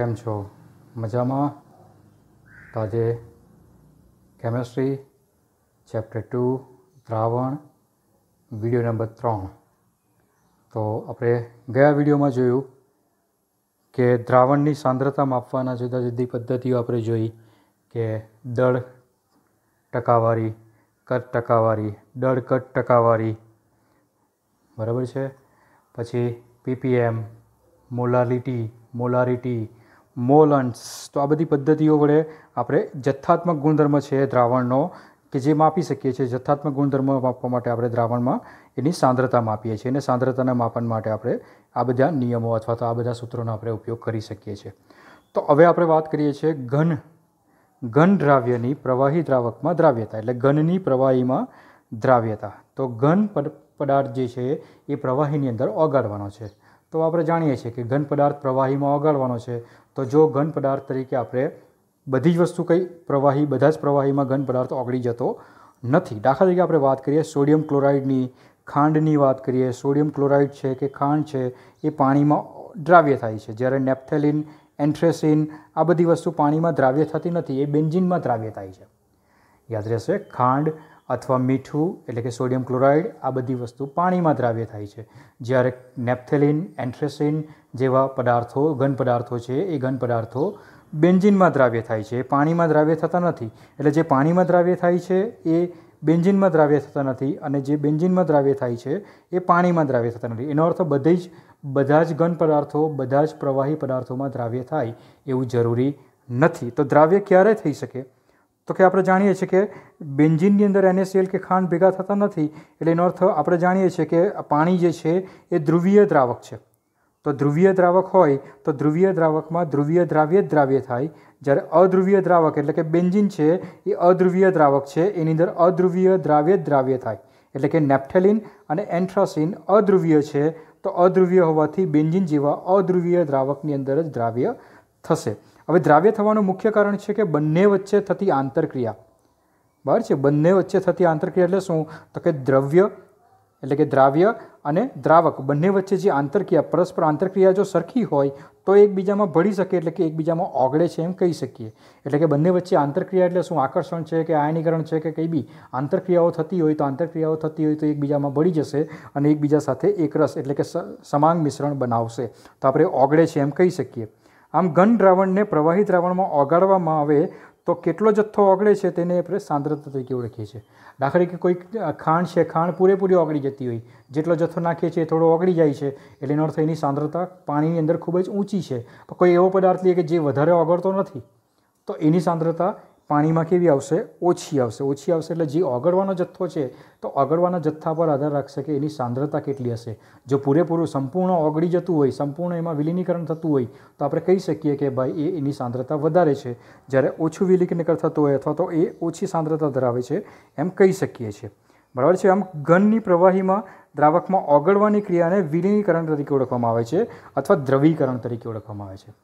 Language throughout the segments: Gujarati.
કેમ છો મજામાં તો આજે કેમેસ્ટ્રી ચેપ્ટર ટુ દ્રાવણ વિડીયો નંબર ત્રણ તો આપણે ગયા વિડીયોમાં જોયું કે દ્રાવણની સાંદ્રતા માપવાના જુદા જુદી પદ્ધતિઓ આપણે જોઈ કે દળ ટકાવારી કટ ટકાવારી દળ કટ ટકાવારી બરાબર છે પછી પીપીએમ મોલારિટી મોલારિટી મોલન્સ તો આ બધી પદ્ધતિઓ વડે આપણે જથ્થાત્મક ગુણધર્મ છે દ્રાવણનો કે જે માપી શકીએ છીએ જથ્થાત્મક ગુણધર્મ માપવા માટે આપણે દ્રાવણમાં એની સાંદ્રતા માપીએ છીએ અને સાંદ્રતાના માપન માટે આપણે આ બધા નિયમો અથવા તો આ બધા સૂત્રોનો આપણે ઉપયોગ કરી શકીએ છીએ તો હવે આપણે વાત કરીએ છીએ ઘન ઘન દ્રાવ્યની પ્રવાહી દ્રાવકમાં દ્રાવ્યતા એટલે ઘનની પ્રવાહીમાં દ્રાવ્યતા તો ઘન પદાર્થ જે છે એ પ્રવાહીની અંદર ઓગાળવાનો છે તો આપણે જાણીએ છીએ કે ઘન પદાર્થ પ્રવાહીમાં ઓગાળવાનો છે તો જો ઘન પદાર્થ તરીકે આપણે બધી જ વસ્તુ કંઈ પ્રવાહી બધા જ પ્રવાહીમાં ઘન પદાર્થ ઓગળી જતો નથી દાખલા તરીકે આપણે વાત કરીએ સોડિયમ ક્લોરાઇડની ખાંડની વાત કરીએ સોડિયમ ક્લોરાઇડ છે કે ખાંડ છે એ પાણીમાં દ્રાવ્ય થાય છે જ્યારે નેપ્થેલિન એન્થ્રેસિન આ બધી વસ્તુ પાણીમાં દ્રાવ્ય થતી નથી એ બેન્જિનમાં દ્રાવ્ય થાય છે યાદ રહેશે ખાંડ અથવા મીઠું એટલે કે સોડિયમ ક્લોરાઇડ આ બધી વસ્તુ પાણીમાં દ્રાવ્ય થાય છે જ્યારે નેપ્થેલિન એન્થ્રેસિન જેવા પદાર્થો ઘન પદાર્થો છે એ ઘન પદાર્થો બેન્જિનમાં દ્રાવ્ય થાય છે એ પાણીમાં દ્રાવ્ય થતા નથી એટલે જે પાણીમાં દ્રાવ્ય થાય છે એ બેન્જિનમાં દ્રાવ્ય થતા નથી અને જે બેન્જિનમાં દ્રાવ્ય થાય છે એ પાણીમાં દ્રાવ્ય થતા નથી એનો અર્થ બધી જ બધા જ ઘન પદાર્થો બધા જ પ્રવાહી પદાર્થોમાં દ્રાવ્ય થાય એવું જરૂરી નથી તો દ્રાવ્ય ક્યારે થઈ શકે તો કે આપણે જાણીએ છીએ કે બેન્જિનની અંદર એનએસીએલ કે ખાંડ ભેગા થતા નથી એટલે એનો અર્થ આપણે જાણીએ છીએ કે પાણી જે છે એ ધ્રુવીય દ્રાવક છે તો ધ્રુવીય દ્રાવક હોય તો ધ્રુવીય દ્રાવકમાં ધ્રુવીય દ્રાવ્ય જ દ્રાવ્ય થાય જ્યારે અધ્રુવીય દ્રાવક એટલે કે બેન્જિન છે એ અધ્રુવીય દ્રાવક છે એની અંદર અધ્રુવીય દ્રાવ્ય જ દ્રાવ્ય થાય એટલે કે નેપ્થેલિન અને એન્થ્રાસિન અધ્રુવીય છે તો અધ્રુવીય હોવાથી બેન્જિન જેવા અધ્રુવીય દ્રાવકની અંદર જ દ્રાવ્ય થશે હવે દ્રાવ્ય થવાનું મુખ્ય કારણ છે કે બંને વચ્ચે થતી આંતરક્રિયા બરાબર છે બંને વચ્ચે થતી આંતરક્રિયા એટલે શું તો કે દ્રવ્ય એટલે કે દ્રાવ્ય અને દ્રાવક બંને વચ્ચે જે આંતરક્રિયા પરસ્પર આંતરક્રિયા જો સરખી હોય તો એકબીજામાં ભળી શકે એટલે કે એકબીજામાં ઓગળે છે એમ કહી શકીએ એટલે કે બંને વચ્ચે આંતરક્રિયા એટલે શું આકર્ષણ છે કે આયનીકરણ છે કે કંઈ બી આંતરક્રિયાઓ થતી હોય તો આંતરક્રિયાઓ થતી હોય તો એકબીજામાં ભળી જશે અને એકબીજા સાથે એકરસ એટલે કે સમાંગ મિશ્રણ બનાવશે તો આપણે ઓગળે છે એમ કહી શકીએ આમ ઘન દ્રાવણને પ્રવાહી દ્રાવણમાં ઓગાડવામાં આવે તો કેટલો જથ્થો ઓગળે છે તેને આપણે સાંદ્રતા તરીકે ઓળખીએ છીએ દાખલા તરીકે કોઈ ખાંડ છે ખાંડ પૂરેપૂરી ઓગળી જતી હોય જેટલો જથ્થો નાખીએ છીએ થોડો ઓગળી જાય છે એટલે એનો અર્થ એની સાંદ્રતા પાણીની અંદર ખૂબ જ ઊંચી છે પણ કોઈ એવો પદાર્થ લઈએ કે જે વધારે ઓગળતો નથી તો એની સાંદ્રતા પાણીમાં કેવી આવશે ઓછી આવશે ઓછી આવશે એટલે જે ઓગળવાનો જથ્થો છે તો ઓગળવાના જથ્થા પર આધાર રાખશે કે એની સાંદ્રતા કેટલી હશે જો પૂરેપૂરું સંપૂર્ણ ઓગળી જતું હોય સંપૂર્ણ એમાં વિલીનીકરણ થતું હોય તો આપણે કહી શકીએ કે ભાઈ એ એની સાંદ્રતા વધારે છે જ્યારે ઓછું વિલીનીકરણ થતું હોય અથવા તો એ ઓછી સાંદ્રતા ધરાવે છે એમ કહી શકીએ છીએ બરાબર છે આમ ઘનની પ્રવાહીમાં દ્રાવકમાં ઓગળવાની ક્રિયાને વિલીનીકરણ તરીકે ઓળખવામાં આવે છે અથવા દ્રવીકરણ તરીકે ઓળખવામાં આવે છે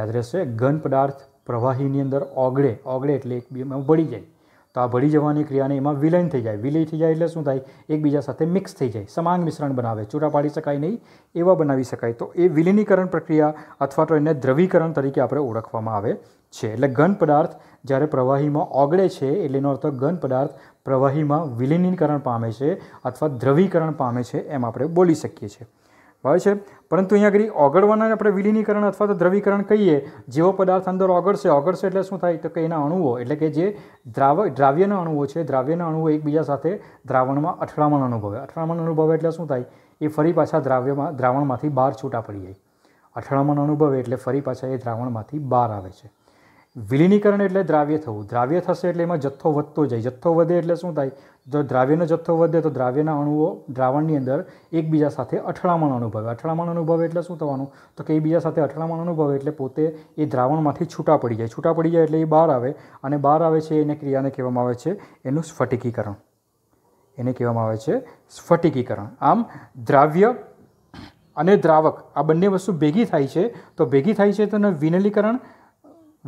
યાદ રહેશે ઘન પદાર્થ પ્રવાહીની અંદર ઓગળે ઓગળે એટલે એકબીજામાં ભળી જાય તો આ ભળી જવાની ક્રિયાને એમાં વિલય થઈ જાય વિલય થઈ જાય એટલે શું થાય એકબીજા સાથે મિક્સ થઈ જાય સમાંગ મિશ્રણ બનાવે ચૂડા પાડી શકાય નહીં એવા બનાવી શકાય તો એ વિલીનીકરણ પ્રક્રિયા અથવા તો એને દ્રવીકરણ તરીકે આપણે ઓળખવામાં આવે છે એટલે ઘન પદાર્થ જ્યારે પ્રવાહીમાં ઓગળે છે એટલે એનો અર્થ ઘન પદાર્થ પ્રવાહીમાં વિલીનીકરણ પામે છે અથવા દ્રવીકરણ પામે છે એમ આપણે બોલી શકીએ છીએ બરાબર છે પરંતુ અહીંયા આગળ ઓગળવાના આપણે વિલીનીકરણ અથવા તો દ્રવીકરણ કહીએ જેવો પદાર્થ અંદર ઓગળશે ઓગળશે એટલે શું થાય તો કે એના અણુઓ એટલે કે જે દ્રાવ દ્રાવ્યના અણુઓ છે દ્રાવ્યના અણુઓ એકબીજા સાથે દ્રાવણમાં અથડામણ અનુભવે અથડામણ અનુભવે એટલે શું થાય એ ફરી પાછા દ્રાવ્યમાં દ્રાવણમાંથી બહાર છૂટા પડી જાય અથડામણ અનુભવે એટલે ફરી પાછા એ દ્રાવણમાંથી બહાર આવે છે વિલીનીકરણ એટલે દ્રાવ્ય થવું દ્રાવ્ય થશે એટલે એમાં જથ્થો વધતો જાય જથ્થો વધે એટલે શું થાય જો દ્રાવ્યનો જથ્થો વધે તો દ્રાવ્યના અણુઓ દ્રાવણની અંદર એકબીજા સાથે અથડામણ અનુભવે અથડામણ અનુભવે એટલે શું થવાનું તો કે એકબીજા સાથે અથડામણ અનુભવે એટલે પોતે એ દ્રાવણમાંથી છૂટા પડી જાય છૂટા પડી જાય એટલે એ બહાર આવે અને બહાર આવે છે એને ક્રિયાને કહેવામાં આવે છે એનું સ્ફટિકીકરણ એને કહેવામાં આવે છે સ્ફટિકીકરણ આમ દ્રાવ્ય અને દ્રાવક આ બંને વસ્તુ ભેગી થાય છે તો ભેગી થાય છે તેનું વિનલીકરણ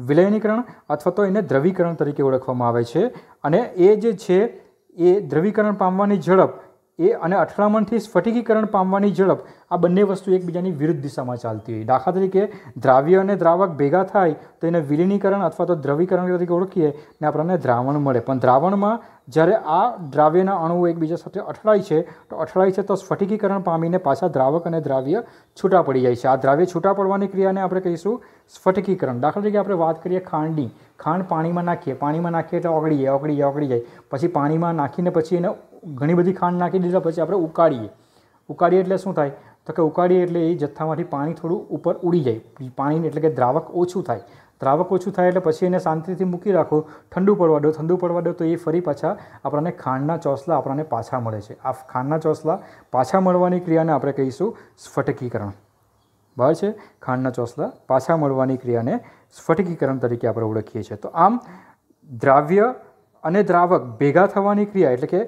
વિલયનીકરણ અથવા તો એને દ્રવીકરણ તરીકે ઓળખવામાં આવે છે અને એ જે છે એ દ્રવીકરણ પામવાની ઝડપ એ અને અથડામણથી સ્ફટિકીકરણ પામવાની ઝડપ આ બંને વસ્તુ એકબીજાની વિરુદ્ધ દિશામાં ચાલતી હોય દાખલા તરીકે દ્રાવ્ય અને દ્રાવક ભેગા થાય તો એને વિલીનીકરણ અથવા તો દ્રવીકરણ તરીકે ઓળખીએ ને આપણને દ્રાવણ મળે પણ દ્રાવણમાં જ્યારે આ દ્રાવ્યના અણુઓ એકબીજા સાથે અથડાય છે તો અથડાય છે તો સ્ફટિકીકરણ પામીને પાછા દ્રાવક અને દ્રાવ્ય છૂટા પડી જાય છે આ દ્રાવ્ય છૂટા પડવાની ક્રિયાને આપણે કહીશું સ્ફટિકીકરણ દાખલા તરીકે આપણે વાત કરીએ ખાંડની ખાંડ પાણીમાં નાખીએ પાણીમાં નાખીએ એટલે ઓગળી જાય ઓગળી જાય ઓગળી જાય પછી પાણીમાં નાખીને પછી એને ઘણી બધી ખાંડ નાખી દીધા પછી આપણે ઉકાળીએ ઉકાળીએ એટલે શું થાય તો કે ઉકાળીએ એટલે એ જથ્થામાંથી પાણી થોડું ઉપર ઉડી જાય પાણી એટલે કે દ્રાવક ઓછું થાય દ્રાવક ઓછું થાય એટલે પછી એને શાંતિથી મૂકી રાખો ઠંડુ પડવા દો ઠંડુ પડવા દો તો એ ફરી પાછા આપણને ખાંડના ચોસલા આપણને પાછા મળે છે આ ખાંડના ચોસલા પાછા મળવાની ક્રિયાને આપણે કહીશું સ્ફટકીકરણ બરાબર છે ખાંડના ચોસલા પાછા મળવાની ક્રિયાને સ્ફટકીકરણ તરીકે આપણે ઓળખીએ છીએ તો આમ દ્રાવ્ય અને દ્રાવક ભેગા થવાની ક્રિયા એટલે કે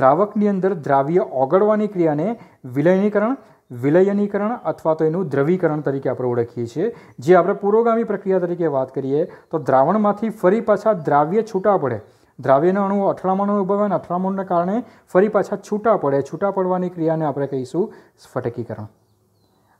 દ્રાવકની અંદર દ્રાવ્ય ઓગળવાની ક્રિયાને વિલયનીકરણ વિલયનીકરણ અથવા તો એનું દ્રવીકરણ તરીકે આપણે ઓળખીએ છીએ જે આપણે પુરોગામી પ્રક્રિયા તરીકે વાત કરીએ તો દ્રાવણમાંથી ફરી પાછા દ્રાવ્ય છૂટા પડે દ્રાવ્યના અણુઓ અથડામણો ઉભવે અને અથડામણના કારણે ફરી પાછા છૂટા પડે છૂટા પડવાની ક્રિયાને આપણે કહીશું સ્ફટકીકરણ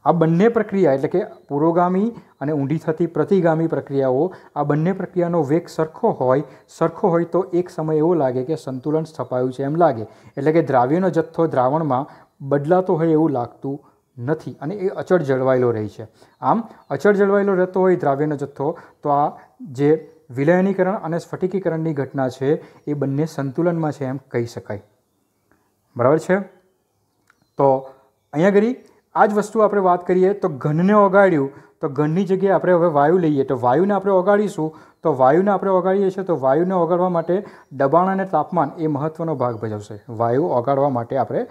આ બંને પ્રક્રિયા એટલે કે પુરોગામી અને ઊંડી થતી પ્રતિગામી પ્રક્રિયાઓ આ બંને પ્રક્રિયાનો વેગ સરખો હોય સરખો હોય તો એક સમય એવો લાગે કે સંતુલન સ્થપાયું છે એમ લાગે એટલે કે દ્રાવ્યનો જથ્થો દ્રાવણમાં બદલાતો હોય એવું લાગતું નથી અને એ અચળ જળવાયેલો રહે છે આમ અચળ જળવાયેલો રહેતો હોય દ્રાવ્યનો જથ્થો તો આ જે વિલયનીકરણ અને સ્ફટિકીકરણની ઘટના છે એ બંને સંતુલનમાં છે એમ કહી શકાય બરાબર છે તો અહીંયા આગળ આ જ વસ્તુ આપણે વાત કરીએ તો ઘનને ઓગાળ્યું તો ઘનની જગ્યાએ આપણે હવે વાયુ લઈએ તો વાયુને આપણે ઓગાળીશું તો વાયુને આપણે ઓગાળીએ છીએ તો વાયુને ઓગાળવા માટે દબાણ અને તાપમાન એ મહત્ત્વનો ભાગ ભજવશે વાયુ ઓગાળવા માટે આપણે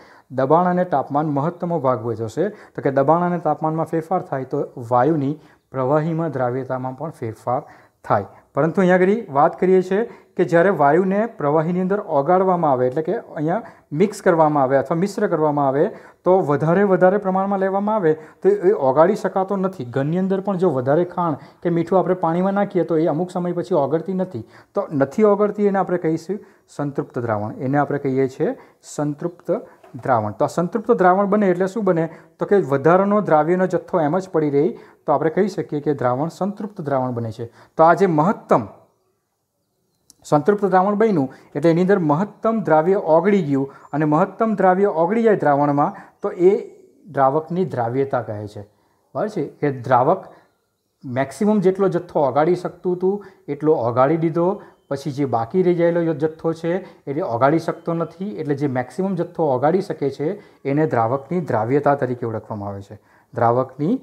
દબાણ અને તાપમાન મહત્તમો ભાગ ભજવશે તો કે દબાણ અને તાપમાનમાં ફેરફાર થાય તો વાયુની પ્રવાહીમાં દ્રાવ્યતામાં પણ ફેરફાર થાય પરંતુ અહીંયા આગળ વાત કરીએ છીએ કે જ્યારે વાયુને પ્રવાહીની અંદર ઓગાળવામાં આવે એટલે કે અહીંયા મિક્સ કરવામાં આવે અથવા મિશ્ર કરવામાં આવે તો વધારે વધારે પ્રમાણમાં લેવામાં આવે તો એ ઓગાળી શકાતો નથી ઘરની અંદર પણ જો વધારે ખાણ કે મીઠું આપણે પાણીમાં નાખીએ તો એ અમુક સમય પછી ઓગળતી નથી તો નથી ઓગળતી એને આપણે કહીશું સંતૃપ્ત દ્રાવણ એને આપણે કહીએ છીએ સંતૃપ્ત દ્રાવણ તો આ સંતૃપ્ત દ્રાવણ બને એટલે શું બને તો કે વધારાનો દ્રાવ્યનો જથ્થો એમ જ પડી રહી તો આપણે કહી શકીએ કે દ્રાવણ સંતૃપ્ત દ્રાવણ બને છે તો આ જે મહત્તમ સંતૃપ્ત દ્રાવણ બન્યું એટલે એની અંદર મહત્તમ દ્રાવ્ય ઓગળી ગયું અને મહત્તમ દ્રાવ્ય ઓગળી જાય દ્રાવણમાં તો એ દ્રાવકની દ્રાવ્યતા કહે છે બરાબર છે કે દ્રાવક મેક્સિમમ જેટલો જથ્થો ઓગાળી શકતું હતું એટલો ઓગાળી દીધો પછી જે બાકી રહી જાયેલો જથ્થો છે એટલે ઓગાળી શકતો નથી એટલે જે મેક્સિમમ જથ્થો ઓગાળી શકે છે એને દ્રાવકની દ્રાવ્યતા તરીકે ઓળખવામાં આવે છે દ્રાવકની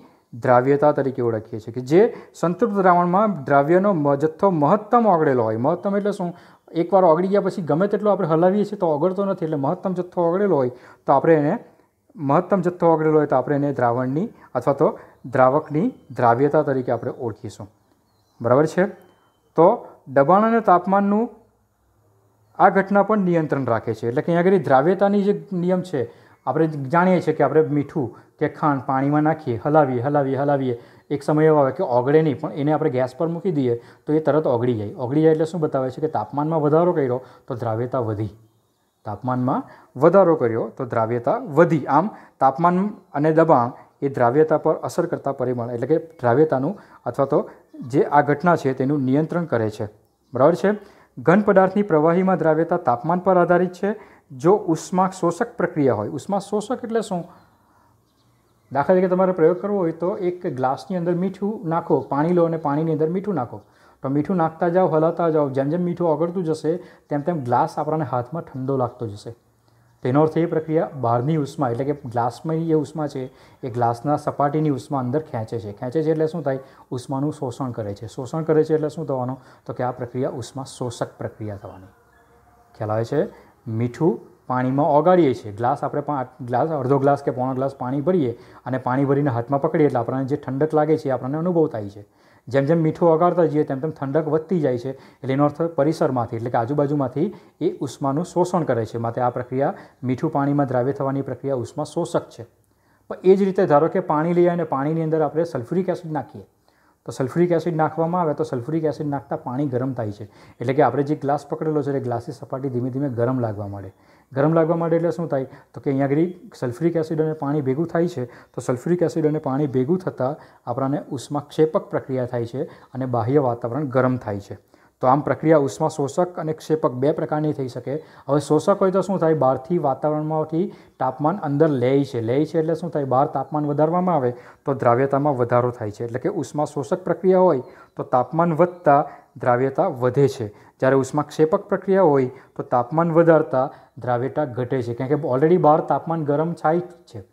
દ્રાવ્યતા તરીકે ઓળખીએ છીએ કે જે સંતૃપ્ત દ્રાવણમાં દ્રાવ્યનો જથ્થો મહત્તમ ઓગળેલો હોય મહત્તમ એટલે શું એકવાર ઓગળી ગયા પછી ગમે તેટલો આપણે હલાવીએ છીએ તો ઓગળતો નથી એટલે મહત્તમ જથ્થો ઓગળેલો હોય તો આપણે એને મહત્તમ જથ્થો ઓગળેલો હોય તો આપણે એને દ્રાવણની અથવા તો દ્રાવકની દ્રાવ્યતા તરીકે આપણે ઓળખીશું બરાબર છે તો દબાણ અને તાપમાનનું આ ઘટના પણ નિયંત્રણ રાખે છે એટલે કે અહીંયા આગળ દ્રાવ્યતાની જે નિયમ છે આપણે જાણીએ છીએ કે આપણે મીઠું કે ખાંડ પાણીમાં નાખીએ હલાવીએ હલાવીએ હલાવીએ એક સમય એવો આવે કે ઓગળે નહીં પણ એને આપણે ગેસ પર મૂકી દઈએ તો એ તરત ઓગળી જાય ઓગળી જાય એટલે શું બતાવે છે કે તાપમાનમાં વધારો કર્યો તો દ્રાવ્યતા વધી તાપમાનમાં વધારો કર્યો તો દ્રાવ્યતા વધી આમ તાપમાન અને દબાણ એ દ્રાવ્યતા પર અસર કરતા પરિમાણ એટલે કે દ્રાવ્યતાનું અથવા તો જે આ ઘટના છે તેનું નિયંત્રણ કરે છે બરાબર છે ઘન પદાર્થની પ્રવાહીમાં દ્રાવ્યતા તાપમાન પર આધારિત છે જો ઉષ્મા શોષક પ્રક્રિયા હોય ઉષ્મા શોષક એટલે શું દાખલા તરીકે તમારે પ્રયોગ કરવો હોય તો એક ગ્લાસની અંદર મીઠું નાખો પાણી લો અને પાણીની અંદર મીઠું નાખો તો મીઠું નાખતા જાઓ હલાતા જાઓ જેમ જેમ મીઠું ઓગળતું જશે તેમ તેમ ગ્લાસ આપણાને હાથમાં ઠંડો લાગતો જશે તેનો અર્થ એ પ્રક્રિયા બહારની ઉષ્મા એટલે કે ગ્લાસમાં જે ઉષ્મા છે એ ગ્લાસના સપાટીની ઉષ્મા અંદર ખેંચે છે ખેંચે છે એટલે શું થાય ઉષ્માનું શોષણ કરે છે શોષણ કરે છે એટલે શું થવાનું તો કે આ પ્રક્રિયા ઉષ્મા શોષક પ્રક્રિયા થવાની ખ્યાલ આવે છે મીઠું પાણીમાં ઓગાળીએ છીએ ગ્લાસ આપણે ગ્લાસ અડધો ગ્લાસ કે પોણો ગ્લાસ પાણી ભરીએ અને પાણી ભરીને હાથમાં પકડીએ એટલે આપણને જે ઠંડક લાગે છે આપણને અનુભવ થાય છે જેમ જેમ મીઠું વગાડતા જઈએ તેમ તેમ ઠંડક વધતી જાય છે એટલે એનો અર્થ પરિસરમાંથી એટલે કે આજુબાજુમાંથી એ ઉષ્માનું શોષણ કરે છે માટે આ પ્રક્રિયા મીઠું પાણીમાં દ્રાવ્ય થવાની પ્રક્રિયા ઉષ્મા શોષક છે પણ એ જ રીતે ધારો કે પાણી લઈએ અને પાણીની અંદર આપણે સલ્ફ્યુરિક એસિડ નાખીએ તો સલ્ફ્યુરિક એસિડ નાખવામાં આવે તો સલ્ફ્યુરિક એસિડ નાખતા પાણી ગરમ થાય છે એટલે કે આપણે જે ગ્લાસ પકડેલો છે એ ગ્લાસની સપાટી ધીમે ધીમે ગરમ લાગવા મળે ગરમ લાગવા માંડે એટલે શું થાય તો કે અહીંયા આગળ સલ્ફ્યુરિક એસિડ અને પાણી ભેગું થાય છે તો સલ્ફ્યુરિક એસિડ અને પાણી ભેગું થતાં આપણાને ઉષ્મા ક્ષેપક પ્રક્રિયા થાય છે અને બાહ્ય વાતાવરણ ગરમ થાય છે તો આમ પ્રક્રિયા ઉષ્મા શોષક અને ક્ષેપક બે પ્રકારની થઈ શકે હવે શોષક હોય તો શું થાય બહારથી વાતાવરણમાંથી તાપમાન અંદર લે છે લે છે એટલે શું થાય બહાર તાપમાન વધારવામાં આવે તો દ્રાવ્યતામાં વધારો થાય છે એટલે કે ઉષ્મા શોષક પ્રક્રિયા હોય તો તાપમાન વધતાં દ્રાવ્યતા વધે છે જ્યારે ઉષ્મા ક્ષેપક પ્રક્રિયા હોય તો તાપમાન વધારતા દ્રાવ્યતા ઘટે છે કારણ કે ઓલરેડી બહાર તાપમાન ગરમ થાય છે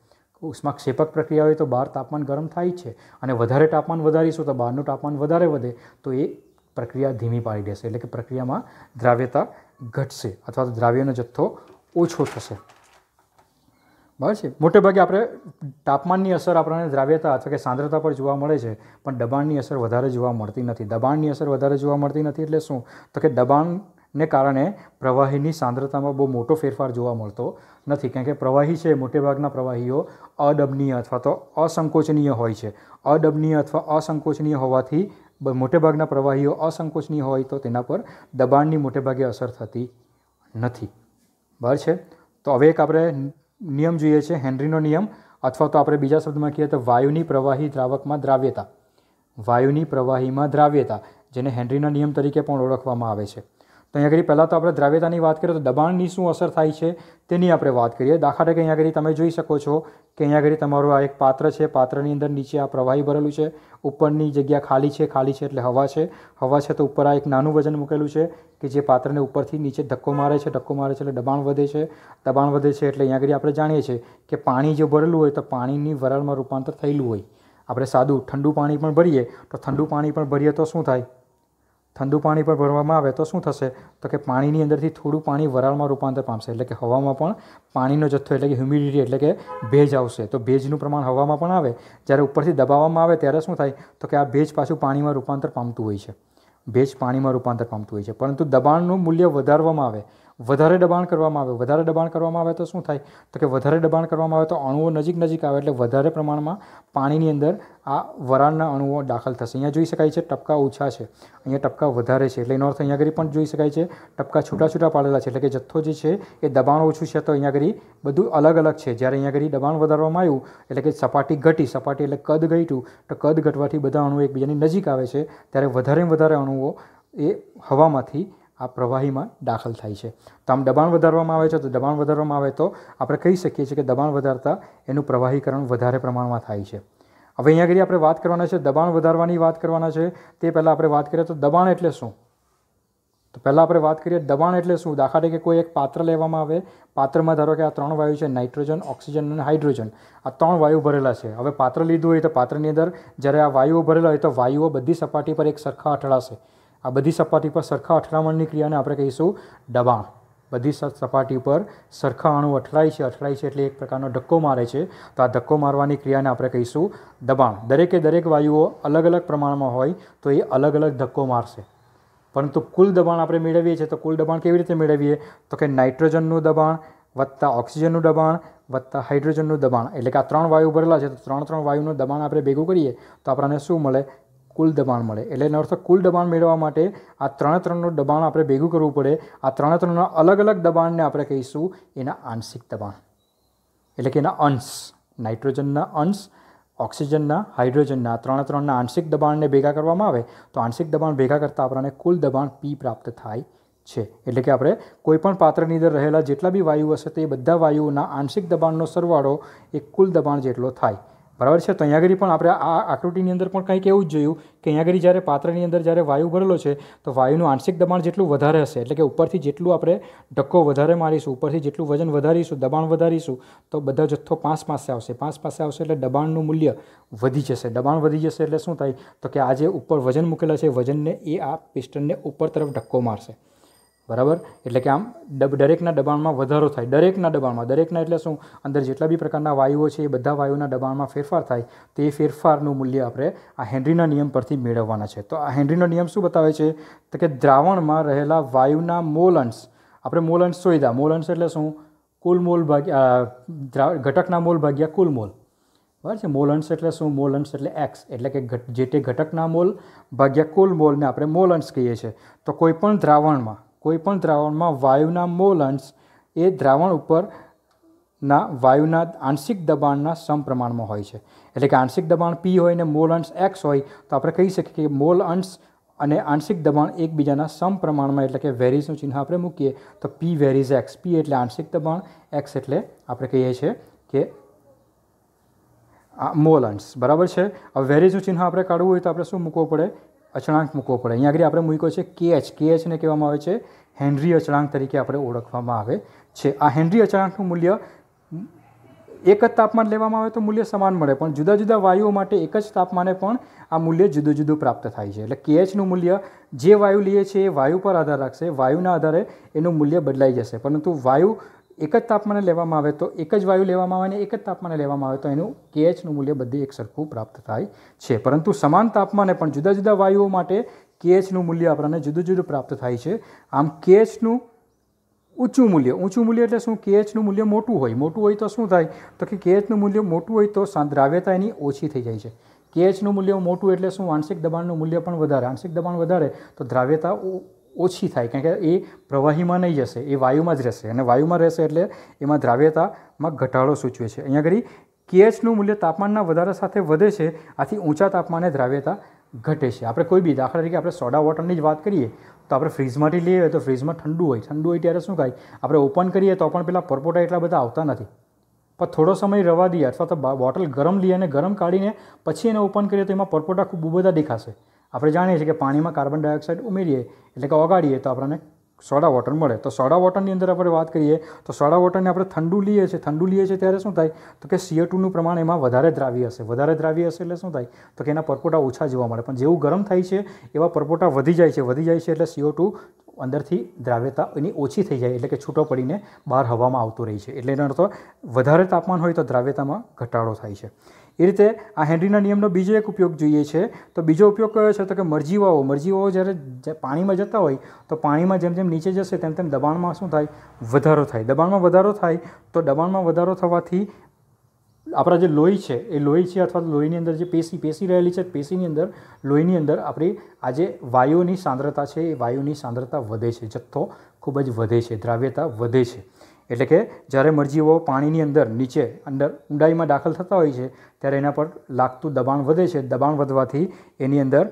ઉષ્મા ક્ષેપક પ્રક્રિયા હોય તો બહાર તાપમાન ગરમ થાય છે અને વધારે તાપમાન વધારીશું તો બહારનું તાપમાન વધારે વધે તો એ પ્રક્રિયા ધીમી પાડી દેશે એટલે કે પ્રક્રિયામાં દ્રાવ્યતા ઘટશે અથવા તો દ્રાવ્યનો જથ્થો ઓછો થશે બરાબર છે મોટે ભાગે આપણે તાપમાનની અસર આપણને દ્રાવ્યતા અથવા કે સાંદ્રતા પર જોવા મળે છે પણ દબાણની અસર વધારે જોવા મળતી નથી દબાણની અસર વધારે જોવા મળતી નથી એટલે શું તો કે દબાણને કારણે પ્રવાહીની સાંદ્રતામાં બહુ મોટો ફેરફાર જોવા મળતો નથી કારણ કે પ્રવાહી છે મોટેભાગના પ્રવાહીઓ અડબનીય અથવા તો અસંકોચનીય હોય છે અડબનીય અથવા અસંકોચનીય હોવાથી મોટેભાગના પ્રવાહીઓ અસંકોચનીય હોય તો તેના પર દબાણની મોટેભાગે અસર થતી નથી બરાબર છે તો હવે એક આપણે નિયમ જોઈએ છે હેનરીનો નિયમ અથવા તો આપણે બીજા શબ્દમાં કહીએ તો વાયુની પ્રવાહી દ્રાવકમાં દ્રાવ્યતા વાયુની પ્રવાહીમાં દ્રાવ્યતા જેને હેનરીના નિયમ તરીકે પણ ઓળખવામાં આવે છે તો અહીંયા આગળ પહેલાં તો આપણે દ્રાવ્યતાની વાત કરીએ તો દબાણની શું અસર થાય છે તેની આપણે વાત કરીએ દાખલા તરીકે અહીંયા આગળ તમે જોઈ શકો છો કે અહીંયા આગળ તમારું આ એક પાત્ર છે પાત્રની અંદર નીચે આ પ્રવાહી ભરેલું છે ઉપરની જગ્યા ખાલી છે ખાલી છે એટલે હવા છે હવા છે તો ઉપર આ એક નાનું વજન મૂકેલું છે કે જે પાત્રને ઉપરથી નીચે ધક્કો મારે છે ધક્કો મારે છે એટલે દબાણ વધે છે દબાણ વધે છે એટલે અહીંયા આગળ આપણે જાણીએ છીએ કે પાણી જો ભરેલું હોય તો પાણીની વરાળમાં રૂપાંતર થયેલું હોય આપણે સાદું ઠંડુ પાણી પણ ભરીએ તો ઠંડુ પાણી પણ ભરીએ તો શું થાય ઠંડુ પાણી પર ભરવામાં આવે તો શું થશે તો કે પાણીની અંદરથી થોડું પાણી વરાળમાં રૂપાંતર પામશે એટલે કે હવામાં પણ પાણીનો જથ્થો એટલે કે હ્યુમિડિટી એટલે કે ભેજ આવશે તો ભેજનું પ્રમાણ હવામાં પણ આવે જ્યારે ઉપરથી દબાવવામાં આવે ત્યારે શું થાય તો કે આ ભેજ પાછું પાણીમાં રૂપાંતર પામતું હોય છે ભેજ પાણીમાં રૂપાંતર પામતું હોય છે પરંતુ દબાણનું મૂલ્ય વધારવામાં આવે વધારે દબાણ કરવામાં આવે વધારે દબાણ કરવામાં આવે તો શું થાય તો કે વધારે દબાણ કરવામાં આવે તો અણુઓ નજીક નજીક આવે એટલે વધારે પ્રમાણમાં પાણીની અંદર આ વરાળના અણુઓ દાખલ થશે અહીંયા જોઈ શકાય છે ટપકા ઓછા છે અહીંયા ટપકા વધારે છે એટલે એનો અર્થ અહીંયા આગળ પણ જોઈ શકાય છે ટપકા છૂટા છૂટા પાડેલા છે એટલે કે જથ્થો જે છે એ દબાણ ઓછું છે તો અહીંયા આગળ બધું અલગ અલગ છે જ્યારે અહીંયા આગળ દબાણ વધારવામાં આવ્યું એટલે કે સપાટી ઘટી સપાટી એટલે કદ ઘટ્યું તો કદ ઘટવાથી બધા અણુઓ એકબીજાની નજીક આવે છે ત્યારે વધારે વધારે અણુઓ એ હવામાંથી આ પ્રવાહીમાં દાખલ થાય છે તો આમ દબાણ વધારવામાં આવે છે તો દબાણ વધારવામાં આવે તો આપણે કહી શકીએ છીએ કે દબાણ વધારતા એનું પ્રવાહીકરણ વધારે પ્રમાણમાં થાય છે હવે અહીંયા આગળ આપણે વાત કરવાના છે દબાણ વધારવાની વાત કરવાના છે તે પહેલાં આપણે વાત કરીએ તો દબાણ એટલે શું તો પહેલાં આપણે વાત કરીએ દબાણ એટલે શું દાખલા તરીકે કોઈ એક પાત્ર લેવામાં આવે પાત્રમાં ધારો કે આ ત્રણ વાયુ છે નાઇટ્રોજન ઓક્સિજન અને હાઇડ્રોજન આ ત્રણ વાયુ ભરેલા છે હવે પાત્ર લીધું હોય તો પાત્રની અંદર જ્યારે આ વાયુઓ ભરેલા હોય તો વાયુઓ બધી સપાટી પર એક સરખા અથડાશે આ બધી સપાટી પર સરખા અથડામણની ક્રિયાને આપણે કહીશું દબાણ બધી સપાટી પર સરખા અણુ અથડાય છે અથડાય છે એટલે એક પ્રકારનો ધક્કો મારે છે તો આ ધક્કો મારવાની ક્રિયાને આપણે કહીશું દબાણ દરેકે દરેક વાયુઓ અલગ અલગ પ્રમાણમાં હોય તો એ અલગ અલગ ધક્કો મારશે પરંતુ કુલ દબાણ આપણે મેળવીએ છીએ તો કુલ દબાણ કેવી રીતે મેળવીએ તો કે નાઇટ્રોજનનું દબાણ વત્તા ઓક્સિજનનું દબાણ વત્તા હાઇડ્રોજનનું દબાણ એટલે કે આ ત્રણ વાયુ ભરેલા છે તો ત્રણ ત્રણ વાયુનું દબાણ આપણે ભેગું કરીએ તો આપણને શું મળે કુલ દબાણ મળે એટલે એનો અર્થ કુલ દબાણ મેળવવા માટે આ ત્રણે ત્રણનું દબાણ આપણે ભેગું કરવું પડે આ ત્રણે ત્રણના અલગ અલગ દબાણને આપણે કહીશું એના આંશિક દબાણ એટલે કે એના અંશ નાઇટ્રોજનના અંશ ઓક્સિજનના હાઇડ્રોજનના ત્રણે ત્રણના આંશિક દબાણને ભેગા કરવામાં આવે તો આંશિક દબાણ ભેગા કરતાં આપણને કુલ દબાણ પી પ્રાપ્ત થાય છે એટલે કે આપણે કોઈપણ પાત્રની અંદર રહેલા જેટલા બી વાયુ હશે તે બધા વાયુઓના આંશિક દબાણનો સરવાળો એ કુલ દબાણ જેટલો થાય બરાબર છે તો અહીંયા આગળ પણ આપણે આ આકૃતિની અંદર પણ કંઈક એવું જ જોયું કે અહીંયા આગળ જ્યારે પાત્રની અંદર જ્યારે વાયુ ભરેલો છે તો વાયુનું આંશિક દબાણ જેટલું વધારે હશે એટલે કે ઉપરથી જેટલું આપણે ધક્કો વધારે મારીશું ઉપરથી જેટલું વજન વધારીશું દબાણ વધારીશું તો બધા જથ્થો પાંચ પાસે આવશે પાંચ પાસે આવશે એટલે દબાણનું મૂલ્ય વધી જશે દબાણ વધી જશે એટલે શું થાય તો કે આ જે ઉપર વજન મૂકેલા છે વજનને એ આ પિસ્ટનને ઉપર તરફ ધક્કો મારશે બરાબર એટલે કે આમ દરેકના દબાણમાં વધારો થાય દરેકના દબાણમાં દરેકના એટલે શું અંદર જેટલા બી પ્રકારના વાયુઓ છે એ બધા વાયુના દબાણમાં ફેરફાર થાય તે ફેરફારનું મૂલ્ય આપણે આ હેનરીના નિયમ પરથી મેળવવાના છે તો આ હેનરીનો નિયમ શું બતાવે છે તો કે દ્રાવણમાં રહેલા વાયુના મોલ અંશ આપણે મોલ અંશ સોયદા મોલ અંશ એટલે શું કુલ મોલ ભાગ્યા ઘટકના મોલ ભાગ્યા કુલ મોલ બરાબર છે મોલ અંશ એટલે શું મોલ અંશ એટલે એક્સ એટલે કે જે તે ઘટકના મોલ ભાગ્યા કુલ મોલને આપણે મોલ અંશ કહીએ છીએ તો કોઈપણ દ્રાવણમાં કોઈપણ દ્રાવણમાં વાયુના મોલ અંશ એ દ્રાવણ ઉપરના વાયુના આંશિક દબાણના સમપ્રમાણમાં હોય છે એટલે કે આંશિક દબાણ પી હોય ને મોલ અંશ એક્સ હોય તો આપણે કહી શકીએ કે મોલ અંશ અને આંશિક દબાણ એકબીજાના સમપ્રમાણમાં એટલે કે વેરીઝનું ચિહ્ન આપણે મૂકીએ તો પી વેરીઝ એક્સ પી એટલે આંશિક દબાણ એક્સ એટલે આપણે કહીએ છીએ કે મોલ અંશ બરાબર છે હવે વેરીઝનું ચિહ્ન આપણે કાઢવું હોય તો આપણે શું મૂકવું પડે અચળાંક મૂકવો પડે અહીંયા આગળ આપણે મૂક્યો છે કે એચ કેએચ કેએચને કહેવામાં આવે છે હેનરી અચળાંક તરીકે આપણે ઓળખવામાં આવે છે આ હેનરી અચળાંકનું મૂલ્ય એક જ તાપમાન લેવામાં આવે તો મૂલ્ય સમાન મળે પણ જુદા જુદા વાયુઓ માટે એક જ તાપમાને પણ આ મૂલ્ય જુદું જુદું પ્રાપ્ત થાય છે એટલે કેએચનું મૂલ્ય જે વાયુ લઈએ છીએ એ વાયુ પર આધાર રાખશે વાયુના આધારે એનું મૂલ્ય બદલાઈ જશે પરંતુ વાયુ એક જ તાપમાને લેવામાં આવે તો એક જ વાયુ લેવામાં આવે ને એક જ તાપમાને લેવામાં આવે તો એનું કેએચનું મૂલ્ય બધી એક સરખું પ્રાપ્ત થાય છે પરંતુ સમાન તાપમાને પણ જુદા જુદા વાયુઓ માટે કેએચનું મૂલ્ય આપણને જુદું જુદું પ્રાપ્ત થાય છે આમ કેએચનું ઊંચું મૂલ્ય ઊંચું મૂલ્ય એટલે શું કેએચનું મૂલ્ય મોટું હોય મોટું હોય તો શું થાય તો કે કેએચનું મૂલ્ય મોટું હોય તો દ્રાવ્યતા એની ઓછી થઈ જાય છે કેએચનું મૂલ્ય મોટું એટલે શું આંશિક દબાણનું મૂલ્ય પણ વધારે આંશિક દબાણ વધારે તો દ્રાવ્યતા ઓછી થાય કારણ કે એ પ્રવાહીમાં નહીં જશે એ વાયુમાં જ રહેશે અને વાયુમાં રહેશે એટલે એમાં દ્રાવ્યતામાં ઘટાડો સૂચવે છે અહીંયા આગળ કેએચનું મૂલ્ય તાપમાનના વધારા સાથે વધે છે આથી ઊંચા તાપમાને દ્રાવ્યતા ઘટે છે આપણે કોઈ બી દાખલા તરીકે આપણે સોડા વોટરની જ વાત કરીએ તો આપણે ફ્રીજમાંથી લઈએ તો ફ્રીજમાં ઠંડુ હોય ઠંડુ હોય ત્યારે શું થાય આપણે ઓપન કરીએ તો પણ પેલા પરપોટા એટલા બધા આવતા નથી પણ થોડો સમય રવા દઈએ અથવા તો બોટલ ગરમ લઈએ અને ગરમ કાઢીને પછી એને ઓપન કરીએ તો એમાં પરપોટા ખૂબ બધા દેખાશે આપણે જાણીએ છીએ કે પાણીમાં કાર્બન ડાયોક્સાઇડ ઉમેરીએ એટલે કે ઓગાડીએ તો આપણને સોડા વોટર મળે તો સોડા વોટરની અંદર આપણે વાત કરીએ તો સોડા વોટરને આપણે ઠંડુ લઈએ છીએ ઠંડુ લઈએ છીએ ત્યારે શું થાય તો કે સીઓ ટુનું પ્રમાણ એમાં વધારે દ્રાવ્ય હશે વધારે દ્રાવ્ય હશે એટલે શું થાય તો કે એના પરપોટા ઓછા જોવા મળે પણ જેવું ગરમ થાય છે એવા પરપોટા વધી જાય છે વધી જાય છે એટલે સીઓ ટુ અંદરથી દ્રાવ્યતા એની ઓછી થઈ જાય એટલે કે છૂટો પડીને બહાર હવામાં આવતું રહે છે એટલે એનો અર્થ વધારે તાપમાન હોય તો દ્રાવ્યતામાં ઘટાડો થાય છે એ રીતે આ હેનરીના નિયમનો બીજો એક ઉપયોગ જોઈએ છે તો બીજો ઉપયોગ કયો છે તો કે મરજીવાઓ મરજીવાઓ જ્યારે પાણીમાં જતા હોય તો પાણીમાં જેમ જેમ નીચે જશે તેમ તેમ દબાણમાં શું થાય વધારો થાય દબાણમાં વધારો થાય તો દબાણમાં વધારો થવાથી આપણા જે લોહી છે એ લોહી છે અથવા લોહીની અંદર જે પેશી પેશી રહેલી છે પેશીની અંદર લોહીની અંદર આપણી આજે જે વાયુની સાંદ્રતા છે એ વાયુની સાંદ્રતા વધે છે જથ્થો ખૂબ જ વધે છે દ્રાવ્યતા વધે છે એટલે કે જ્યારે મરજીઓ પાણીની અંદર નીચે અંદર ઊંડાઈમાં દાખલ થતા હોય છે ત્યારે એના પર લાગતું દબાણ વધે છે દબાણ વધવાથી એની અંદર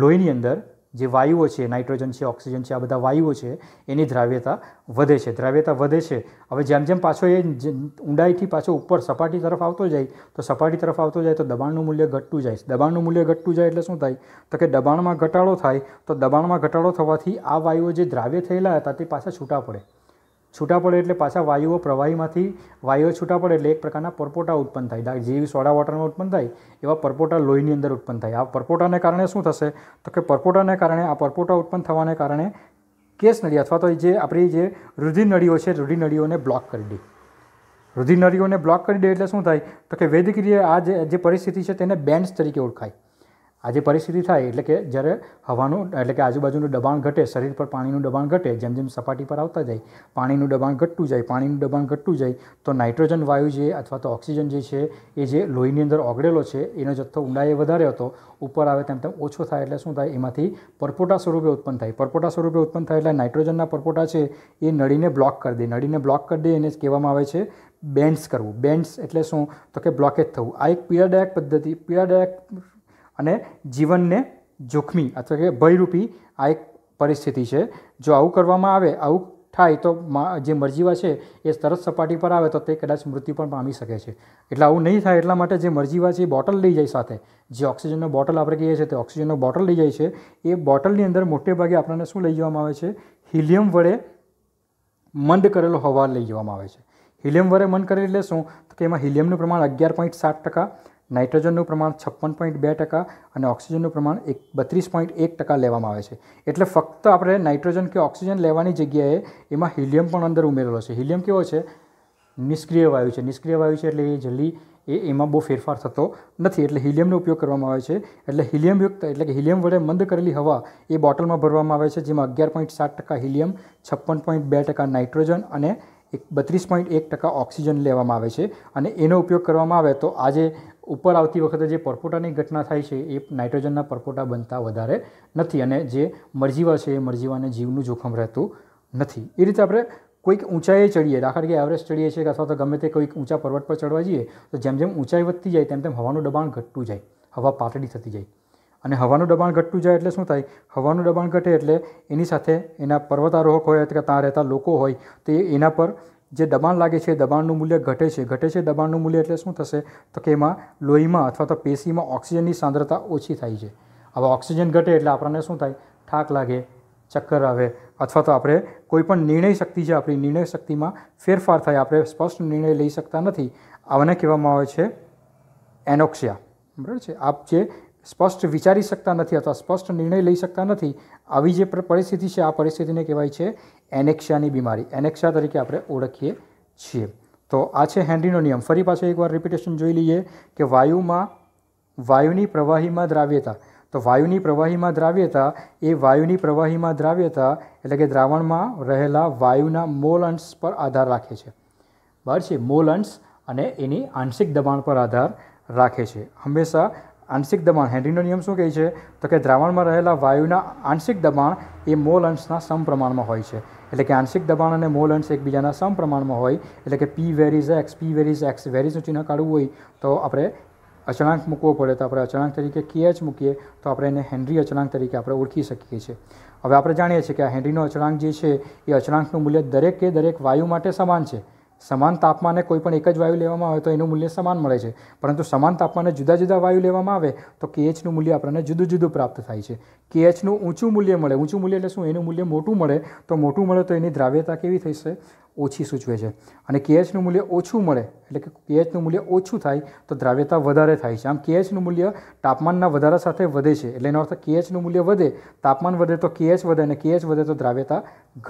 લોહીની અંદર જે વાયુઓ છે નાઇટ્રોજન છે ઓક્સિજન છે આ બધા વાયુઓ છે એની દ્રાવ્યતા વધે છે દ્રાવ્યતા વધે છે હવે જેમ જેમ પાછો એ ઊંડાઈથી પાછો ઉપર સપાટી તરફ આવતો જાય તો સપાટી તરફ આવતો જાય તો દબાણનું મૂલ્ય ઘટતું જાય દબાણનું મૂલ્ય ઘટતું જાય એટલે શું થાય તો કે દબાણમાં ઘટાડો થાય તો દબાણમાં ઘટાડો થવાથી આ વાયુઓ જે દ્રાવ્ય થયેલા હતા તે પાછા છૂટા પડે છૂટા પડે એટલે પાછા વાયુઓ પ્રવાહીમાંથી વાયુઓ છૂટા પડે એટલે એક પ્રકારના પરપોટા ઉત્પન્ન થાય જેવી સોડા વોટરમાં ઉત્પન્ન થાય એવા પરપોટા લોહીની અંદર ઉત્પન્ન થાય આ પરપોટાને કારણે શું થશે તો કે પરપોટાને કારણે આ પરપોટા ઉત્પન્ન થવાને કારણે કેસ નળી અથવા તો જે આપણી જે રુધિર નળીઓ છે રુધિર નળીઓને બ્લોક કરી દે રુધિરનળીઓને બ્લોક કરી દે એટલે શું થાય તો કે વૈદિક વૈદકીય આ જે પરિસ્થિતિ છે તેને બેન્ડ્સ તરીકે ઓળખાય આ જે પરિસ્થિતિ થાય એટલે કે જ્યારે હવાનું એટલે કે આજુબાજુનું દબાણ ઘટે શરીર પર પાણીનું દબાણ ઘટે જેમ જેમ સપાટી પર આવતા જાય પાણીનું દબાણ ઘટતું જાય પાણીનું દબાણ ઘટતું જાય તો નાઇટ્રોજન વાયુ જે અથવા તો ઓક્સિજન જે છે એ જે લોહીની અંદર ઓગળેલો છે એનો જથ્થો ઊંડાઈએ વધારે હતો ઉપર આવે તેમ તેમ ઓછો થાય એટલે શું થાય એમાંથી પરપોટા સ્વરૂપે ઉત્પન્ન થાય પરપોટા સ્વરૂપે ઉત્પન્ન થાય એટલે નાઇટ્રોજનના પરપોટા છે એ નળીને બ્લોક કરી દે નળીને બ્લોક કરી દે એને કહેવામાં આવે છે બેન્ડ્સ કરવું બેન્ડ્સ એટલે શું તો કે બ્લોકેજ થવું આ એક પીડાદાયક પદ્ધતિ પીડાદાયક અને જીવનને જોખમી અથવા કે ભયરૂપી આ એક પરિસ્થિતિ છે જો આવું કરવામાં આવે આવું થાય તો જે મરજીવા છે એ તરત સપાટી પર આવે તો તે કદાચ મૃત્યુ પણ પામી શકે છે એટલે આવું નહીં થાય એટલા માટે જે મરજીવા છે એ બોટલ લઈ જાય સાથે જે ઓક્સિજનનો બોટલ આપણે કહીએ છીએ તે ઓક્સિજનનો બોટલ લઈ જાય છે એ બોટલની અંદર મોટે ભાગે આપણને શું લઈ જવામાં આવે છે હિલિયમ વડે મંદ કરેલો હવા લઈ જવામાં આવે છે હિલિયમ વડે મંદ કરેલ એટલે શું તો કે એમાં હિલિયમનું પ્રમાણ અગિયાર પોઈન્ટ સાત ટકા નાઇટ્રોજનનું પ્રમાણ છપ્પન પોઈન્ટ બે ટકા અને ઓક્સિજનનું પ્રમાણ એક બત્રીસ પોઈન્ટ એક ટકા લેવામાં આવે છે એટલે ફક્ત આપણે નાઇટ્રોજન કે ઓક્સિજન લેવાની જગ્યાએ એમાં હિલિયમ પણ અંદર ઉમેરેલો છે હિલિયમ કેવો છે નિષ્ક્રિય વાયુ છે નિષ્ક્રિય વાયુ છે એટલે એ જલ્દી એ એમાં બહુ ફેરફાર થતો નથી એટલે હિલિયમનો ઉપયોગ કરવામાં આવે છે એટલે હિલિયમયુક્ત એટલે કે હિલિયમ વડે મંદ કરેલી હવા એ બોટલમાં ભરવામાં આવે છે જેમાં અગિયાર પોઈન્ટ સાત ટકા હિલિયમ છપ્પન પોઈન્ટ બે ટકા નાઇટ્રોજન અને એક બત્રીસ પોઈન્ટ એક ટકા ઓક્સિજન લેવામાં આવે છે અને એનો ઉપયોગ કરવામાં આવે તો આજે ઉપર આવતી વખતે જે પરપોટાની ઘટના થાય છે એ નાઇટ્રોજનના પરપોટા બનતા વધારે નથી અને જે મરજીવા છે એ મરજીવાને જીવનું જોખમ રહેતું નથી એ રીતે આપણે કોઈક ઊંચાઈએ ચડીએ દાખલા તરીકે એવરેસ્ટ ચડીએ છીએ અથવા તો ગમે તે કોઈક ઊંચા પર્વત પર ચડવા જઈએ તો જેમ જેમ ઊંચાઈ વધતી જાય તેમ તેમ હવાનું દબાણ ઘટતું જાય હવા પાતળી થતી જાય અને હવાનું દબાણ ઘટતું જાય એટલે શું થાય હવાનું દબાણ ઘટે એટલે એની સાથે એના પર્વતારોહક હોય અથવા ત્યાં રહેતા લોકો હોય તે એના પર જે દબાણ લાગે છે દબાણનું મૂલ્ય ઘટે છે ઘટે છે દબાણનું મૂલ્ય એટલે શું થશે તો કે એમાં લોહીમાં અથવા તો પેશીમાં ઓક્સિજનની સાંદ્રતા ઓછી થાય છે હવે ઓક્સિજન ઘટે એટલે આપણને શું થાય થાક લાગે ચક્કર આવે અથવા તો આપણે કોઈ પણ નિર્ણય શક્તિ છે આપણી નિર્ણય શક્તિમાં ફેરફાર થાય આપણે સ્પષ્ટ નિર્ણય લઈ શકતા નથી આને કહેવામાં આવે છે એનોક્સિયા બરાબર છે આપ જે સ્પષ્ટ વિચારી શકતા નથી અથવા સ્પષ્ટ નિર્ણય લઈ શકતા નથી આવી જે પરિસ્થિતિ છે આ પરિસ્થિતિને કહેવાય છે એનેક્શાની બીમારી એનેક્શા તરીકે આપણે ઓળખીએ છીએ તો આ છે હેનરીનો નિયમ ફરી પાછો એકવાર રિપીટેશન જોઈ લઈએ કે વાયુમાં વાયુની પ્રવાહીમાં દ્રાવ્યતા તો વાયુની પ્રવાહીમાં દ્રાવ્યતા એ વાયુની પ્રવાહીમાં દ્રાવ્યતા એટલે કે દ્રાવણમાં રહેલા વાયુના મોલ અંશ પર આધાર રાખે છે બરાબર છે મોલ અંશ અને એની આંશિક દબાણ પર આધાર રાખે છે હંમેશા આંશિક દબાણ હેનરીનો નિયમ શું કહે છે તો કે દ્રાવણમાં રહેલા વાયુના આંશિક દબાણ એ મોલ અંશના સમપ્રમાણમાં હોય છે એટલે કે આંશિક દબાણ અને મોલ અંશ એકબીજાના સમપ્રમાણમાં હોય એટલે કે P varies X P varies X વેરીઝનું ચિહ્ન કાઢવું હોય તો આપણે અચળાંક મૂકવો પડે તો આપણે અચળાંક તરીકે કેએચ મૂકીએ તો આપણે એને હેનરી અચળાંક તરીકે આપણે ઓળખી શકીએ છીએ હવે આપણે જાણીએ છીએ કે આ હેનરીનો અચળાંક જે છે એ અચળાંકનું મૂલ્ય દરેકે દરેક વાયુ માટે સમાન છે સમાન તાપમાને કોઈ પણ એક જ વાયુ લેવામાં આવે તો એનું મૂલ્ય સમાન મળે છે પરંતુ સમાન તાપમાને જુદા જુદા વાયુ લેવામાં આવે તો કેએચનું મૂલ્ય આપણને જુદું જુદું પ્રાપ્ત થાય છે કેએચનું ઊંચું મૂલ્ય મળે ઊંચું મૂલ્ય એટલે શું એનું મૂલ્ય મોટું મળે તો મોટું મળે તો એની દ્રાવ્યતા કેવી થશે ઓછી સૂચવે છે અને કેએચનું મૂલ્ય ઓછું મળે એટલે કે કેએચનું મૂલ્ય ઓછું થાય તો દ્રાવ્યતા વધારે થાય છે આમ કેએચનું મૂલ્ય તાપમાનના વધારા સાથે વધે છે એટલે એનો અર્થ કેએચનું મૂલ્ય વધે તાપમાન વધે તો કેએચ વધે અને કેએચ વધે તો દ્રાવ્યતા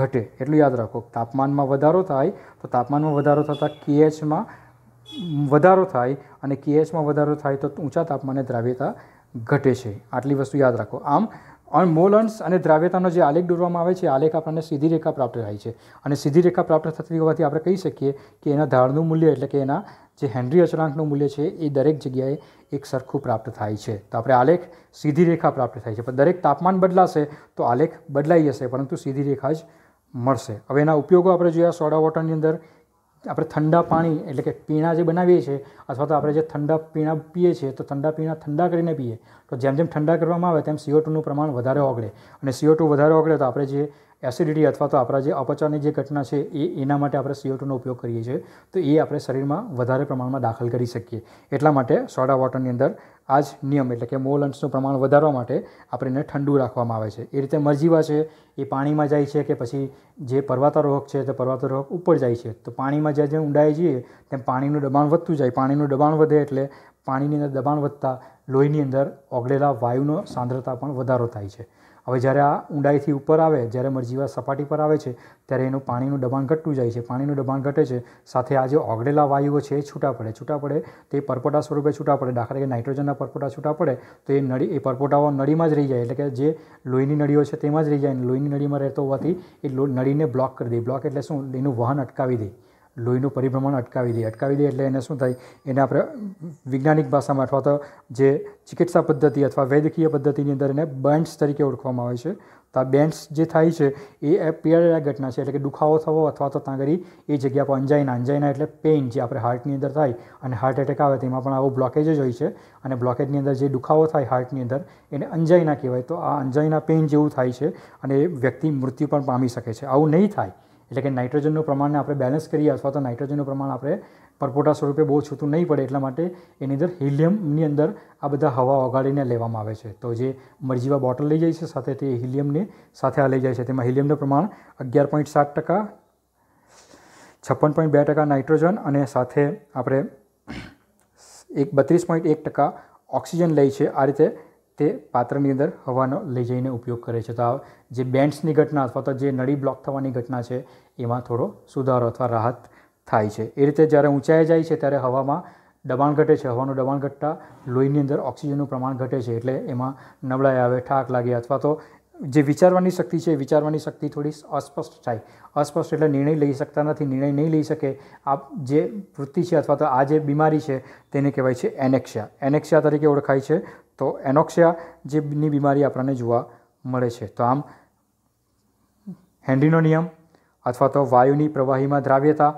ઘટે એટલું યાદ રાખો તાપમાનમાં વધારો થાય તો તાપમાનમાં વધારો થતાં કેએચમાં વધારો થાય અને કેએચમાં વધારો થાય તો ઊંચા તાપમાને દ્રાવ્યતા ઘટે છે આટલી વસ્તુ યાદ રાખો આમ અને મોલન્સ અને દ્રાવ્યતાનો જે આલેખ દોરવામાં આવે છે આલેખ આપણને સીધી રેખા પ્રાપ્ત થાય છે અને સીધી રેખા પ્રાપ્ત થતી હોવાથી આપણે કહી શકીએ કે એના ધાળનું મૂલ્ય એટલે કે એના જે હેનરી અચળાંકનું મૂલ્ય છે એ દરેક જગ્યાએ એક સરખું પ્રાપ્ત થાય છે તો આપણે આલેખ સીધી રેખા પ્રાપ્ત થાય છે પણ દરેક તાપમાન બદલાશે તો આલેખ બદલાઈ જશે પરંતુ સીધી રેખા જ મળશે હવે એના ઉપયોગો આપણે જોયા સોડા વોટરની અંદર આપણે ઠંડા પાણી એટલે કે પીણા જે બનાવીએ છીએ અથવા તો આપણે જે ઠંડા પીણા પીએ છીએ તો ઠંડા પીણા ઠંડા કરીને પીએ તો જેમ જેમ ઠંડા કરવામાં આવે તેમ સીઓ ટુનું પ્રમાણ વધારે ઓગળે અને સીઓ ટુ વધારે ઓગળે તો આપણે જે એસિડિટી અથવા તો આપણા જે અપચારની જે ઘટના છે એ એના માટે આપણે સીઓ ટુનો ઉપયોગ કરીએ છીએ તો એ આપણે શરીરમાં વધારે પ્રમાણમાં દાખલ કરી શકીએ એટલા માટે સોડા વોટરની અંદર આ જ નિયમ એટલે કે મોલ અંશનું પ્રમાણ વધારવા માટે આપણે એને ઠંડુ રાખવામાં આવે છે એ રીતે મરજીવા છે એ પાણીમાં જાય છે કે પછી જે પર્વતારોહક છે તે પર્વતારોહક ઉપર જાય છે તો પાણીમાં જ્યાં જ્યાં ઊંડાઈ જઈએ તેમ પાણીનું દબાણ વધતું જાય પાણીનું દબાણ વધે એટલે પાણીની અંદર દબાણ વધતાં લોહીની અંદર ઓગળેલા વાયુનો સાંદ્રતા પણ વધારો થાય છે હવે જ્યારે આ ઊંડાઈથી ઉપર આવે જ્યારે મરજીવા સપાટી પર આવે છે ત્યારે એનું પાણીનું દબાણ ઘટતું જાય છે પાણીનું દબાણ ઘટે છે સાથે આ જે ઓગળેલા વાયુઓ છે એ છૂટા પડે છૂટા પડે તે પરપોટા સ્વરૂપે છૂટા પડે દાખલા તરીકે નાઇટ્રોજનના પરપોટા છૂટા પડે તો એ નળી એ પરપોટાઓ નળીમાં જ રહી જાય એટલે કે જે લોહીની નળીઓ છે તેમાં જ રહી જાય અને લોહીની નળીમાં રહેતો હોવાથી એ નળીને બ્લોક કરી દે બ્લોક એટલે શું એનું વહન અટકાવી દે લોહીનું પરિભ્રમણ અટકાવી દઈએ અટકાવી દઈએ એટલે એને શું થાય એને આપણે વૈજ્ઞાનિક ભાષામાં અથવા તો જે ચિકિત્સા પદ્ધતિ અથવા વૈદ્યકીય પદ્ધતિની અંદર એને બેન્ડ્સ તરીકે ઓળખવામાં આવે છે તો આ બેન્ડ્સ જે થાય છે એ પીડા ઘટના છે એટલે કે દુખાવો થવો અથવા તો ત્યાં એ જગ્યા પર અંજાઈના અંજાઈના એટલે પેઇન જે આપણે હાર્ટની અંદર થાય અને હાર્ટ એટેક આવે તેમાં પણ આવો બ્લોકેજ જ હોય છે અને બ્લોકેજની અંદર જે દુખાવો થાય હાર્ટની અંદર એને અંજાઈના કહેવાય તો આ અંજાઈના પેઇન જેવું થાય છે અને એ વ્યક્તિ મૃત્યુ પણ પામી શકે છે આવું નહીં થાય એટલે કે નાઇટ્રોજનનું પ્રમાણને આપણે બેલેન્સ કરીએ અથવા તો નાઇટ્રોજનનું પ્રમાણ આપણે પરપોટા સ્વરૂપે બહુ છૂતું નહીં પડે એટલા માટે એની અંદર હિલિયમની અંદર આ બધા હવા ઓગાળીને લેવામાં આવે છે તો જે મરજીવા બોટલ લઈ જાય છે સાથે તે હિલિયમને સાથે આ લઈ જાય છે તેમાં હિલિયમનું પ્રમાણ અગિયાર પોઈન્ટ સાત ટકા છપ્પન પોઈન્ટ બે ટકા નાઇટ્રોજન અને સાથે આપણે એક બત્રીસ પોઈન્ટ એક ટકા ઓક્સિજન લઈ છે આ રીતે તે પાત્રની અંદર હવાનો લઈ જઈને ઉપયોગ કરે છે તો આ જે બેન્ડ્સની ઘટના અથવા તો જે નળી બ્લોક થવાની ઘટના છે એમાં થોડો સુધારો અથવા રાહત થાય છે એ રીતે જ્યારે ઊંચાઈ જાય છે ત્યારે હવામાં દબાણ ઘટે છે હવાનું દબાણ ઘટતા લોહીની અંદર ઓક્સિજનનું પ્રમાણ ઘટે છે એટલે એમાં નબળાઈ આવે ઠાક લાગે અથવા તો જે વિચારવાની શક્તિ છે વિચારવાની શક્તિ થોડી અસ્પષ્ટ થાય અસ્પષ્ટ એટલે નિર્ણય લઈ શકતા નથી નિર્ણય નહીં લઈ શકે આ જે વૃત્તિ છે અથવા તો આ જે બીમારી છે તેને કહેવાય છે એનેક્સિયા એનેક્સિયા તરીકે ઓળખાય છે તો એનોક્સિયા જેની બીમારી આપણને જોવા મળે છે તો આમ હેન્રીનો નિયમ અથવા તો વાયુની પ્રવાહીમાં દ્રાવ્યતા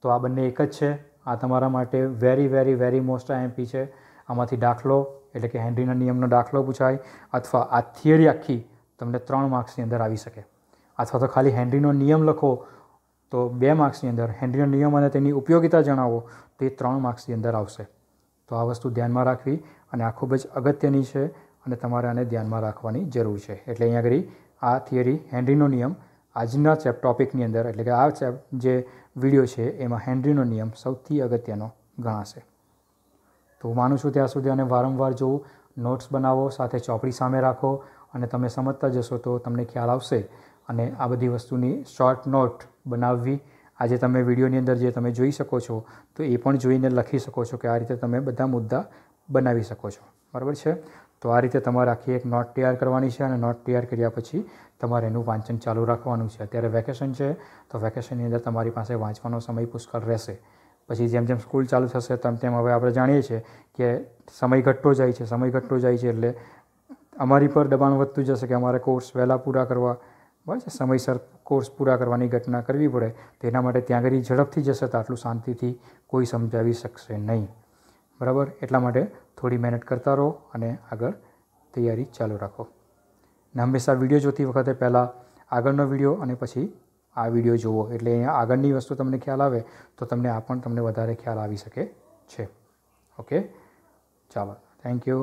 તો આ બંને એક જ છે આ તમારા માટે very very very most IMP છે આમાંથી દાખલો એટલે કે હેન્રીના નિયમનો દાખલો પૂછાય અથવા આ થિયરી આખી તમને ત્રણ માર્ક્સની અંદર આવી શકે અથવા તો ખાલી હેન્રીનો નિયમ લખો તો બે માર્ક્સની અંદર હેન્રીનો નિયમ અને તેની ઉપયોગિતા જણાવો તો એ ત્રણ માર્ક્સની અંદર આવશે તો આ વસ્તુ ધ્યાનમાં રાખવી અને આ ખૂબ જ અગત્યની છે અને તમારે આને ધ્યાનમાં રાખવાની જરૂર છે એટલે અહીંયા આગળ આ થિયરી હેનરીનો નિયમ આજના ચેપ ટોપિકની અંદર એટલે કે આ ચેપ જે વિડીયો છે એમાં હેનરીનો નિયમ સૌથી અગત્યનો ગણાશે તો હું માનું છું ત્યાં સુધી અને વારંવાર જોવું નોટ્સ બનાવો સાથે ચોપડી સામે રાખો અને તમે સમજતા જશો તો તમને ખ્યાલ આવશે અને આ બધી વસ્તુની શોર્ટ નોટ બનાવવી આજે તમે વિડીયોની અંદર જે તમે જોઈ શકો છો તો એ પણ જોઈને લખી શકો છો કે આ રીતે તમે બધા મુદ્દા બનાવી શકો છો બરાબર છે તો આ રીતે તમારે આખી એક નોટ તૈયાર કરવાની છે અને નોટ તૈયાર કર્યા પછી તમારે એનું વાંચન ચાલુ રાખવાનું છે અત્યારે વેકેશન છે તો વેકેશનની અંદર તમારી પાસે વાંચવાનો સમય પુષ્કળ રહેશે પછી જેમ જેમ સ્કૂલ ચાલુ થશે તેમ તેમ હવે આપણે જાણીએ છીએ કે સમય ઘટતો જાય છે સમય ઘટતો જાય છે એટલે અમારી પર દબાણ વધતું જશે કે અમારે કોર્સ વહેલા પૂરા કરવા બરાબર છે સમયસર કોર્સ પૂરા કરવાની ઘટના કરવી પડે તેના માટે ત્યાં આગળ ઝડપથી જશે તો આટલું શાંતિથી કોઈ સમજાવી શકશે નહીં બરાબર એટલા માટે થોડી મહેનત કરતા રહો અને આગળ તૈયારી ચાલુ રાખો ને હંમેશા વિડીયો જોતી વખતે પહેલાં આગળનો વિડીયો અને પછી આ વિડીયો જુઓ એટલે અહીંયા આગળની વસ્તુ તમને ખ્યાલ આવે તો તમને આ પણ તમને વધારે ખ્યાલ આવી શકે છે ઓકે ચાલો થેન્ક યુ